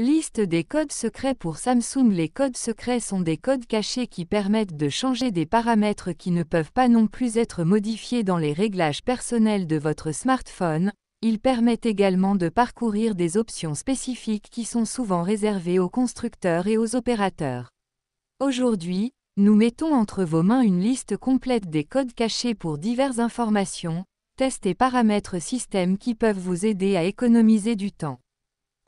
Liste des codes secrets pour Samsung Les codes secrets sont des codes cachés qui permettent de changer des paramètres qui ne peuvent pas non plus être modifiés dans les réglages personnels de votre smartphone. Ils permettent également de parcourir des options spécifiques qui sont souvent réservées aux constructeurs et aux opérateurs. Aujourd'hui, nous mettons entre vos mains une liste complète des codes cachés pour diverses informations, tests et paramètres système qui peuvent vous aider à économiser du temps.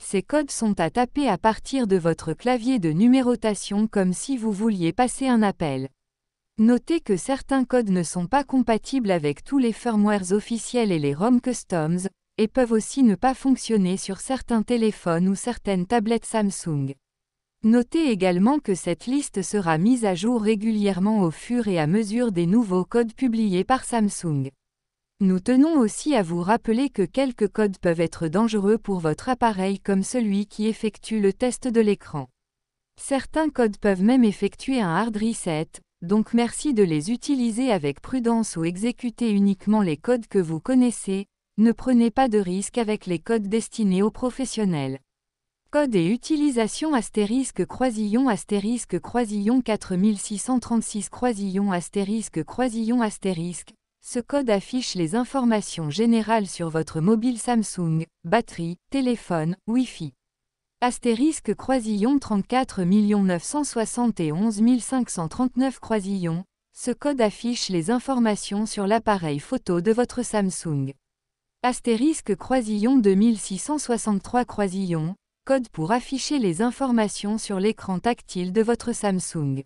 Ces codes sont à taper à partir de votre clavier de numérotation comme si vous vouliez passer un appel. Notez que certains codes ne sont pas compatibles avec tous les firmwares officiels et les ROM customs, et peuvent aussi ne pas fonctionner sur certains téléphones ou certaines tablettes Samsung. Notez également que cette liste sera mise à jour régulièrement au fur et à mesure des nouveaux codes publiés par Samsung. Nous tenons aussi à vous rappeler que quelques codes peuvent être dangereux pour votre appareil comme celui qui effectue le test de l'écran. Certains codes peuvent même effectuer un hard reset, donc merci de les utiliser avec prudence ou exécuter uniquement les codes que vous connaissez, ne prenez pas de risques avec les codes destinés aux professionnels. Code et utilisation astérisque croisillon astérisque croisillon 4636 croisillon astérisque croisillon astérisque ce code affiche les informations générales sur votre mobile Samsung, batterie, téléphone, Wi-Fi. Astérisque croisillon 34 971 539 croisillons. ce code affiche les informations sur l'appareil photo de votre Samsung. Astérisque croisillon 2663 croisillon, code pour afficher les informations sur l'écran tactile de votre Samsung.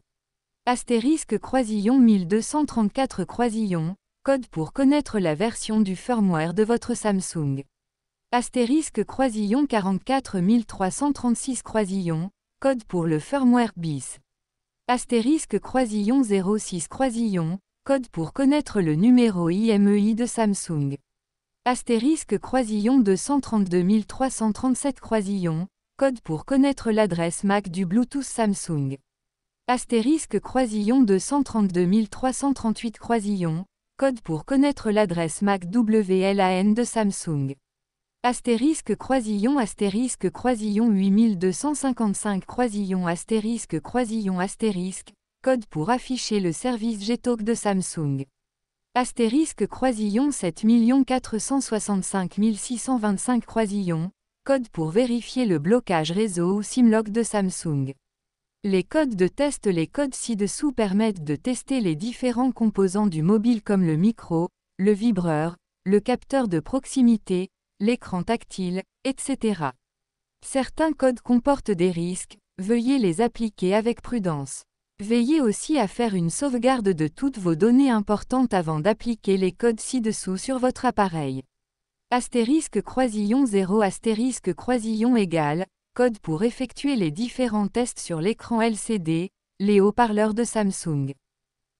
Astérisque croisillon 1234 croisillon, Code pour connaître la version du firmware de votre Samsung. Astérisque croisillon 44336 croisillon, code pour le firmware bis. Astérisque croisillon 06 croisillon, code pour connaître le numéro IMEI e de Samsung. Astérisque croisillon 232337 croisillon, code pour connaître l'adresse MAC du Bluetooth Samsung. Astérisque croisillon 232338 croisillon, Code pour connaître l'adresse MAC WLAN de Samsung. Astérisque croisillon astérisque croisillon 8255 croisillon astérisque croisillon astérisque, code pour afficher le service G-Talk de Samsung. Astérisque croisillon 7465 625 croisillon, code pour vérifier le blocage réseau ou SIMLOCK de Samsung. Les codes de test Les codes ci-dessous permettent de tester les différents composants du mobile comme le micro, le vibreur, le capteur de proximité, l'écran tactile, etc. Certains codes comportent des risques, veuillez les appliquer avec prudence. Veillez aussi à faire une sauvegarde de toutes vos données importantes avant d'appliquer les codes ci-dessous sur votre appareil. Astérisque croisillon 0 astérisque croisillon égale code pour effectuer les différents tests sur l'écran LCD, les haut-parleurs de Samsung.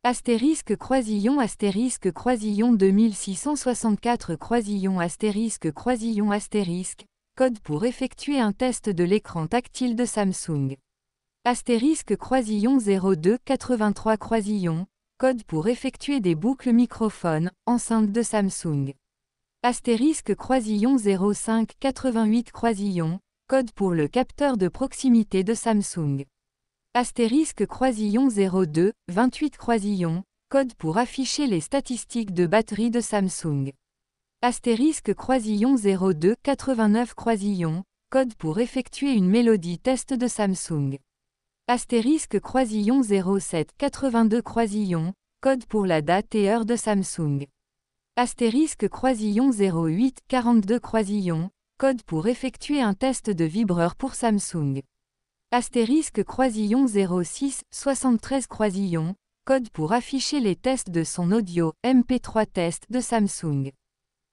Astérisque croisillon astérisque croisillon 2664 croisillon astérisque croisillon astérisque, code pour effectuer un test de l'écran tactile de Samsung. Astérisque croisillon 0283 croisillon, code pour effectuer des boucles microphone, enceinte de Samsung. Astérisque croisillon 0588 croisillon, Code pour le capteur de proximité de Samsung. Astérisque croisillon 02, 28 croisillon, code pour afficher les statistiques de batterie de Samsung. Astérisque croisillon 02, 89 croisillon, code pour effectuer une mélodie test de Samsung. Astérisque croisillon 07 82 croisillon, code pour la date et heure de Samsung. Astérisque croisillon 08 42 croisillon, Code pour effectuer un test de vibreur pour Samsung. Astérisque croisillon 06 73 croisillon, code pour afficher les tests de son audio MP3 test de Samsung.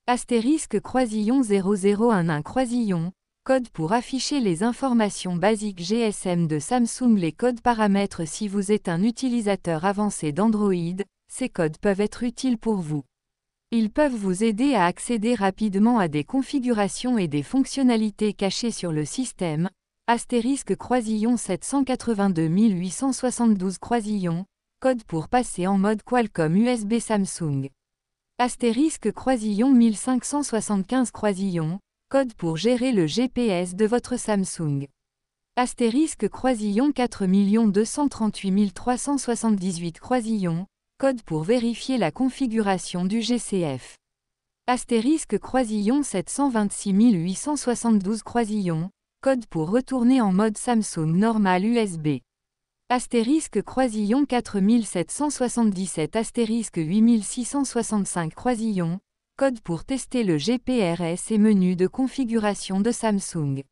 Astérisque croisillon 0011 croisillon, code pour afficher les informations basiques GSM de Samsung. Les codes paramètres si vous êtes un utilisateur avancé d'Android, ces codes peuvent être utiles pour vous. Ils peuvent vous aider à accéder rapidement à des configurations et des fonctionnalités cachées sur le système. Astérisque Croisillon 782 872 Croisillon, code pour passer en mode Qualcomm USB Samsung. Astérisque Croisillon 1575 Croisillon, code pour gérer le GPS de votre Samsung. Astérisque Croisillon 4 238 378 Croisillon, code pour vérifier la configuration du GCF. Astérisque croisillon 726872 croisillon, code pour retourner en mode Samsung normal USB. Astérisque croisillon 4777 astérisque 8665 croisillon, code pour tester le GPRS et menu de configuration de Samsung.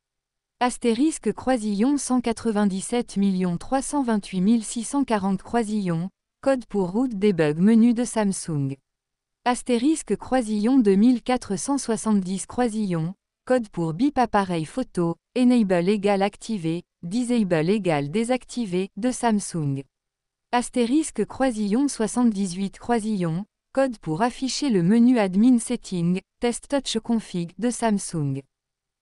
Astérisque croisillon 197 328 640 croisillon, Code pour route debug menu de Samsung. Astérisque croisillon 2470 croisillon. Code pour bip appareil photo. Enable égal activé. Disable égal désactivé de Samsung. Astérisque croisillon 78 croisillon. Code pour afficher le menu admin setting. Test touch config de Samsung.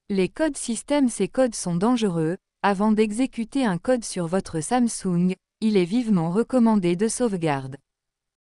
Les codes système Ces codes sont dangereux. Avant d'exécuter un code sur votre Samsung, il est vivement recommandé de sauvegarde.